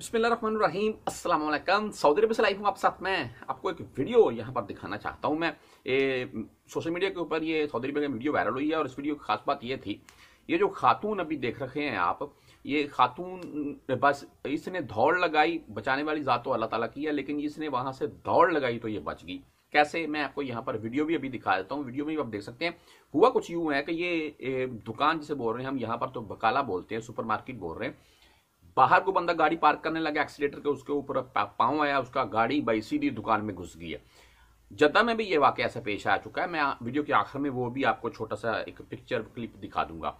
बसमीम सऊदी अरब से हूँ आप साथ में आपको एक वीडियो यहाँ पर दिखाना चाहता हूँ मैं सोशल मीडिया के ऊपर ये सऊदी अरब का वीडियो वायरल हुई है और इस वीडियो की खास बात ये थी ये जो खातून अभी देख रखे हैं आप ये खातून बस इसने दौड़ लगाई बचाने वाली ज़ात तो अल्लाह तला की है लेकिन इसने वहाँ से दौड़ लगाई तो ये बच गई कैसे मैं आपको यहाँ पर वीडियो भी अभी दिखा देता हूँ वीडियो में भी आप देख सकते हैं हुआ कुछ यूँ है कि ये दुकान जिसे बोल रहे हैं हम यहाँ पर तो बकाला बोलते हैं सुपरमार्केट बोल रहे हैं बाहर को बंदा गाड़ी पार्क करने लगा एक्सीटर के उसके ऊपर पाँव आया उसका गाड़ी बाई सीधी दुकान में घुस गई है जद्दा में भी ये वाक्य ऐसा पेश आ चुका है मैं वीडियो के आखिर में वो भी आपको छोटा सा एक पिक्चर क्लिप दिखा दूंगा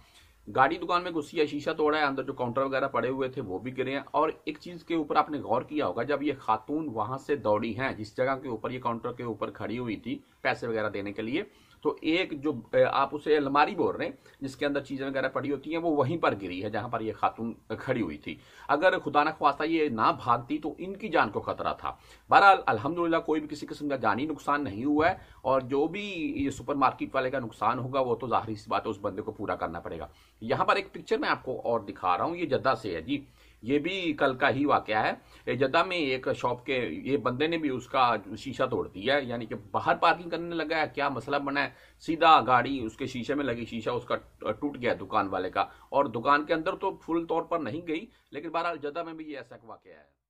गाड़ी दुकान में घुसी है शीशा तोड़ा है अंदर जो काउंटर वगैरह पड़े हुए थे वो भी गिरे हैं और एक चीज़ के ऊपर आपने गौर किया होगा जब ये खातून वहां से दौड़ी हैं जिस जगह के ऊपर ये काउंटर के ऊपर खड़ी हुई थी पैसे वगैरह देने के लिए तो एक जो आप उसे अलमारी बोल रहे हैं जिसके अंदर चीज़ें वगैरह पड़ी होती हैं वो वहीं पर गिरी है जहां पर ये खातून खड़ी हुई थी अगर खुदा न खास्ता ये ना भागती तो इनकी जान को खतरा था बहरहाल अलहमदिल्ला कोई भी किसी किस्म का जानी नुकसान नहीं हुआ है और जो भी ये सुपर मार्केट वाले का नुकसान होगा वो तो जाहिर सी बात है उस बंदे को पूरा करना पड़ेगा यहाँ पर एक पिक्चर मैं आपको और दिखा रहा हूँ ये जद्दा से है जी ये भी कल का ही वाक़ है जद्दा में एक शॉप के ये बंदे ने भी उसका शीशा तोड़ दिया है यानी कि बाहर पार्किंग करने लगा है क्या मसला बना है सीधा गाड़ी उसके शीशे में लगी शीशा उसका टूट गया दुकान वाले का और दुकान के अंदर तो फुल तौर पर नहीं गई लेकिन बहरहाल जद्दा में भी ये ऐसा वाक़ है